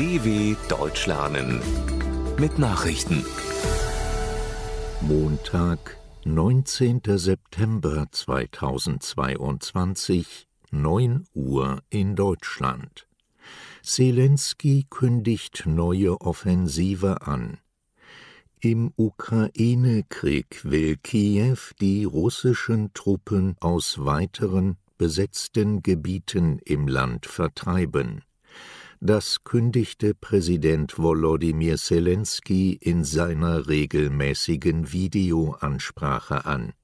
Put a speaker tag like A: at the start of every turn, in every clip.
A: DW Deutsch lernen mit Nachrichten. Montag, 19. September 2022, 9 Uhr in Deutschland. Zelensky kündigt neue Offensive an. Im Ukraine-Krieg will Kiew die russischen Truppen aus weiteren besetzten Gebieten im Land vertreiben. Das kündigte Präsident Volodymyr Zelensky in seiner regelmäßigen Videoansprache an.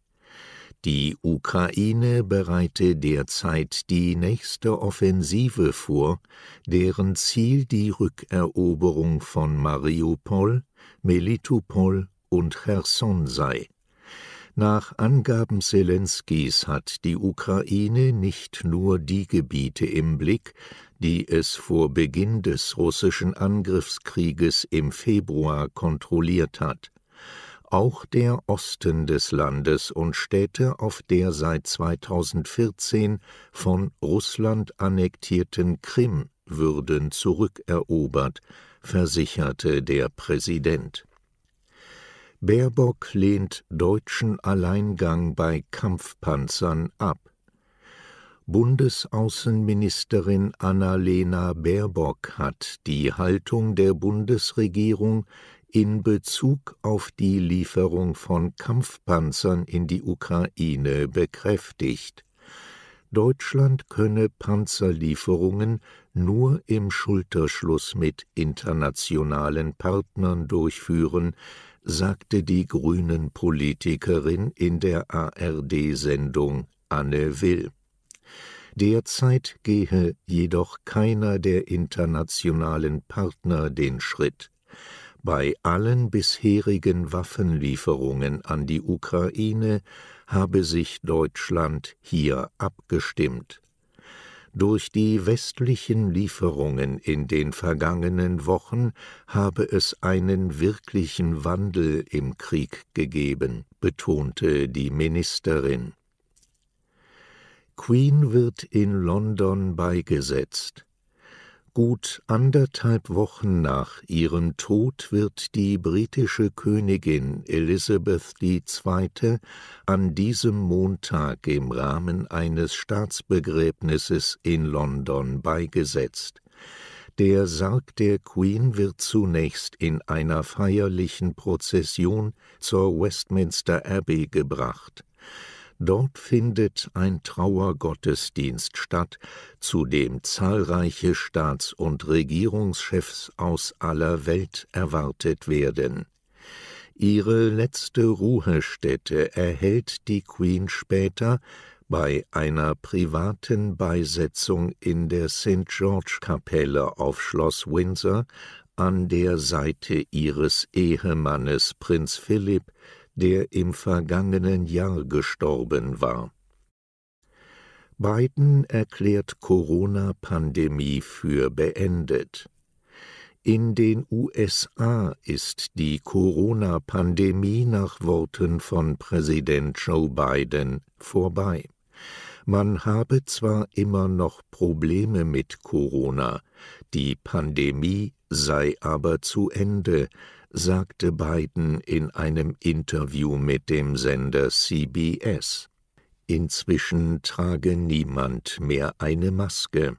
A: Die Ukraine bereite derzeit die nächste Offensive vor, deren Ziel die Rückeroberung von Mariupol, Melitopol und Cherson sei. Nach Angaben Zelenskis hat die Ukraine nicht nur die Gebiete im Blick, die es vor Beginn des russischen Angriffskrieges im Februar kontrolliert hat. Auch der Osten des Landes und Städte auf der seit 2014 von Russland annektierten Krim würden zurückerobert, versicherte der Präsident. Baerbock lehnt deutschen Alleingang bei Kampfpanzern ab. Bundesaußenministerin Annalena Baerbock hat die Haltung der Bundesregierung in Bezug auf die Lieferung von Kampfpanzern in die Ukraine bekräftigt. Deutschland könne Panzerlieferungen nur im Schulterschluss mit internationalen Partnern durchführen, sagte die Grünen Politikerin in der ARD Sendung Anne Will. Derzeit gehe jedoch keiner der internationalen Partner den Schritt. Bei allen bisherigen Waffenlieferungen an die Ukraine habe sich Deutschland hier abgestimmt. Durch die westlichen Lieferungen in den vergangenen Wochen habe es einen wirklichen Wandel im Krieg gegeben, betonte die Ministerin Queen wird in London beigesetzt. Gut anderthalb Wochen nach ihrem Tod wird die britische Königin Elizabeth II. an diesem Montag im Rahmen eines Staatsbegräbnisses in London beigesetzt. Der Sarg der Queen wird zunächst in einer feierlichen Prozession zur Westminster Abbey gebracht. Dort findet ein Trauergottesdienst statt, zu dem zahlreiche Staats- und Regierungschefs aus aller Welt erwartet werden. Ihre letzte Ruhestätte erhält die Queen später bei einer privaten Beisetzung in der St. George Kapelle auf Schloss Windsor an der Seite ihres Ehemannes Prinz Philipp, der im vergangenen Jahr gestorben war. Biden erklärt Corona-Pandemie für beendet. In den USA ist die Corona-Pandemie nach Worten von Präsident Joe Biden vorbei. Man habe zwar immer noch Probleme mit Corona, die Pandemie sei aber zu Ende, sagte Biden in einem Interview mit dem Sender CBS. Inzwischen trage niemand mehr eine Maske.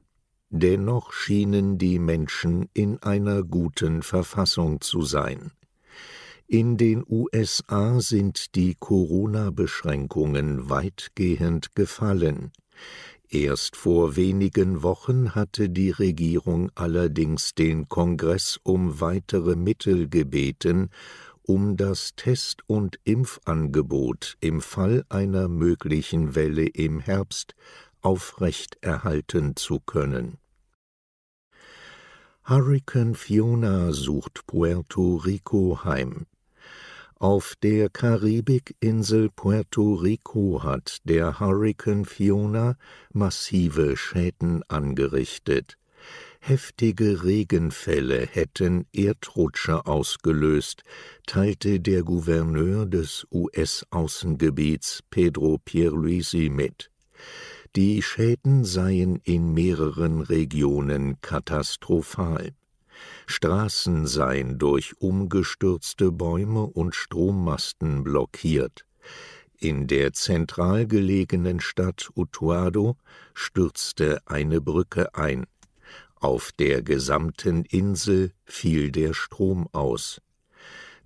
A: Dennoch schienen die Menschen in einer guten Verfassung zu sein. In den USA sind die Corona-Beschränkungen weitgehend gefallen. Erst vor wenigen Wochen hatte die Regierung allerdings den Kongress um weitere Mittel gebeten, um das Test- und Impfangebot im Fall einer möglichen Welle im Herbst aufrecht erhalten zu können. Hurrikan Fiona sucht Puerto Rico heim. Auf der Karibikinsel Puerto Rico hat der Hurrikan Fiona massive Schäden angerichtet. Heftige Regenfälle hätten Erdrutsche ausgelöst, teilte der Gouverneur des US-Außengebiets Pedro Pierluisi mit. Die Schäden seien in mehreren Regionen katastrophal. Straßen seien durch umgestürzte Bäume und Strommasten blockiert. In der zentral gelegenen Stadt Utuado stürzte eine Brücke ein. Auf der gesamten Insel fiel der Strom aus.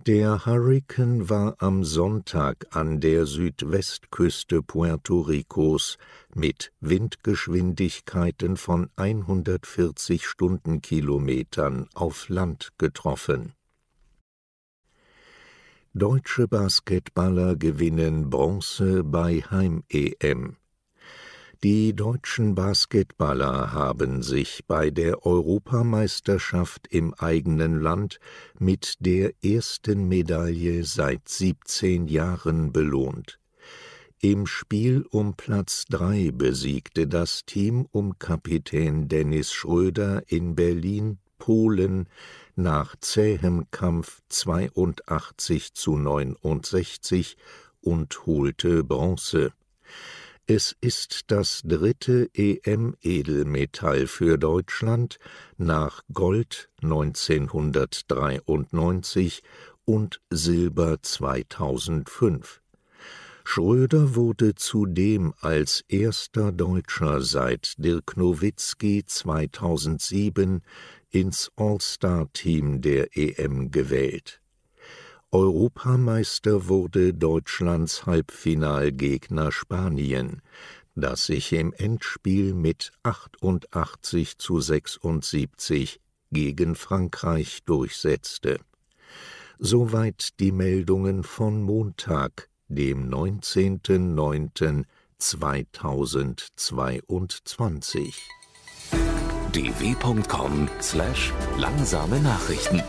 A: Der Hurrikan war am Sonntag an der Südwestküste Puerto Ricos mit Windgeschwindigkeiten von 140 Stundenkilometern auf Land getroffen. Deutsche Basketballer gewinnen Bronze bei Heim-EM. Die deutschen Basketballer haben sich bei der Europameisterschaft im eigenen Land mit der ersten Medaille seit 17 Jahren belohnt. Im Spiel um Platz 3 besiegte das Team um Kapitän Dennis Schröder in Berlin Polen nach zähem Kampf 82 zu 69 und holte Bronze. Es ist das dritte EM-Edelmetall für Deutschland nach Gold 1993 und Silber 2005. Schröder wurde zudem als erster Deutscher seit Dirk Nowitzki 2007 ins All-Star-Team der EM gewählt Europameister wurde Deutschlands Halbfinalgegner Spanien, das sich im Endspiel mit 88 zu 76 gegen Frankreich durchsetzte. Soweit die Meldungen von Montag, dem 19.09.2022. dw.com/langsame Nachrichten